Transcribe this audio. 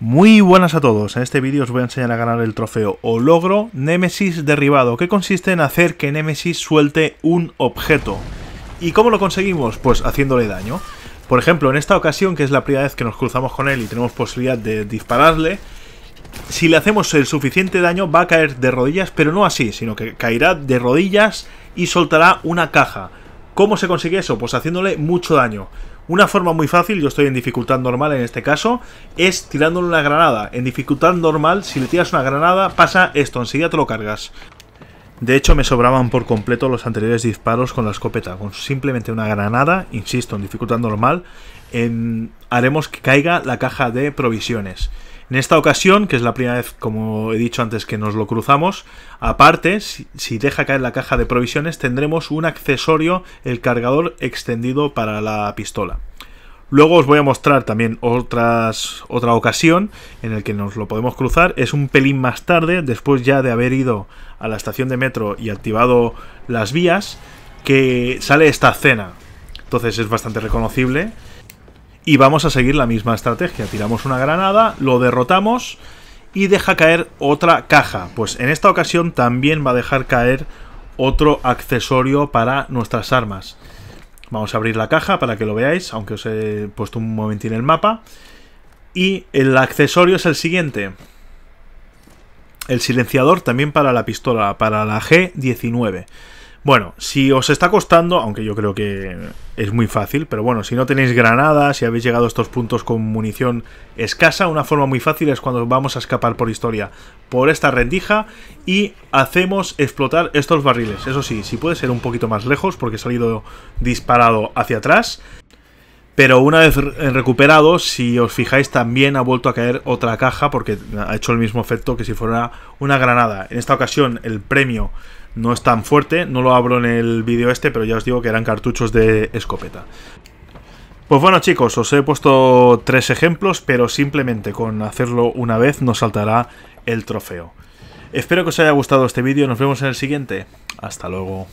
Muy buenas a todos, en este vídeo os voy a enseñar a ganar el trofeo o logro Nemesis derribado, que consiste en hacer que Nemesis suelte un objeto. ¿Y cómo lo conseguimos? Pues haciéndole daño. Por ejemplo, en esta ocasión, que es la primera vez que nos cruzamos con él y tenemos posibilidad de dispararle, si le hacemos el suficiente daño va a caer de rodillas, pero no así, sino que caerá de rodillas y soltará una caja. ¿Cómo se consigue eso? Pues haciéndole mucho daño. Una forma muy fácil, yo estoy en dificultad normal en este caso, es tirándole una granada. En dificultad normal, si le tiras una granada, pasa esto, enseguida te lo cargas. De hecho, me sobraban por completo los anteriores disparos con la escopeta. Con simplemente una granada, insisto, en dificultad normal, haremos que caiga la caja de provisiones. En esta ocasión, que es la primera vez, como he dicho antes, que nos lo cruzamos, aparte, si, deja caer la caja de provisiones, tendremos un accesorio, el cargador extendido para la pistola. Luego os voy a mostrar también otra ocasión en la que nos lo podemos cruzar. Es un pelín más tarde, después ya de haber ido a la estación de metro y activado las vías, que sale esta cena. Entonces es bastante reconocible. Y vamos a seguir la misma estrategia. Tiramos una granada, lo derrotamos y deja caer otra caja. Pues en esta ocasión también va a dejar caer otro accesorio para nuestras armas. Vamos a abrir la caja para que lo veáis, aunque os he puesto un momentín el mapa. Y el accesorio es el siguiente. El silenciador también para la pistola, para la G19. Bueno, si os está costando, aunque yo creo que es muy fácil, pero bueno, si no tenéis granadas, si habéis llegado a estos puntos con munición escasa, una forma muy fácil es cuando vamos a escapar por historia por esta rendija y hacemos explotar estos barriles. Eso sí, si puede ser un poquito más lejos porque he salido disparado hacia atrás. Pero una vez eh, recuperado, si os fijáis, también ha vuelto a caer otra caja porque ha hecho el mismo efecto que si fuera una granada. En esta ocasión el premio no es tan fuerte, no lo abro en el vídeo este, pero ya os digo que eran cartuchos de escopeta. Pues bueno chicos, os he puesto tres ejemplos, pero simplemente con hacerlo una vez nos saltará el trofeo. Espero que os haya gustado este vídeo, nos vemos en el siguiente. Hasta luego.